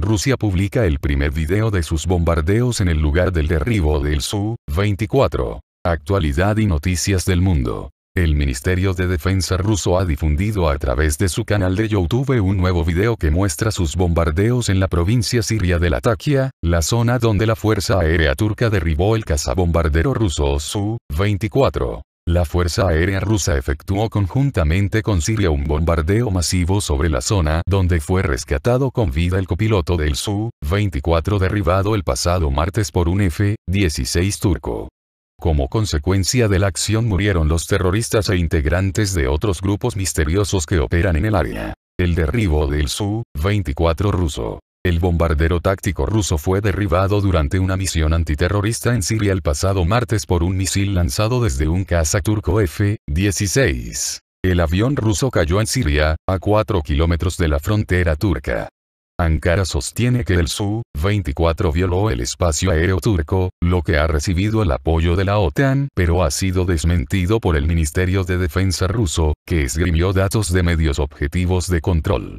Rusia publica el primer video de sus bombardeos en el lugar del derribo del Su-24. Actualidad y noticias del mundo. El Ministerio de Defensa ruso ha difundido a través de su canal de YouTube un nuevo video que muestra sus bombardeos en la provincia siria de Latakia, la zona donde la Fuerza Aérea Turca derribó el cazabombardero ruso Su-24. La Fuerza Aérea Rusa efectuó conjuntamente con Siria un bombardeo masivo sobre la zona donde fue rescatado con vida el copiloto del Su-24 derribado el pasado martes por un F-16 turco. Como consecuencia de la acción murieron los terroristas e integrantes de otros grupos misteriosos que operan en el área. El derribo del Su-24 ruso el bombardero táctico ruso fue derribado durante una misión antiterrorista en Siria el pasado martes por un misil lanzado desde un caza turco F-16. El avión ruso cayó en Siria, a 4 kilómetros de la frontera turca. Ankara sostiene que el Su-24 violó el espacio aéreo turco, lo que ha recibido el apoyo de la OTAN, pero ha sido desmentido por el Ministerio de Defensa ruso, que esgrimió datos de medios objetivos de control.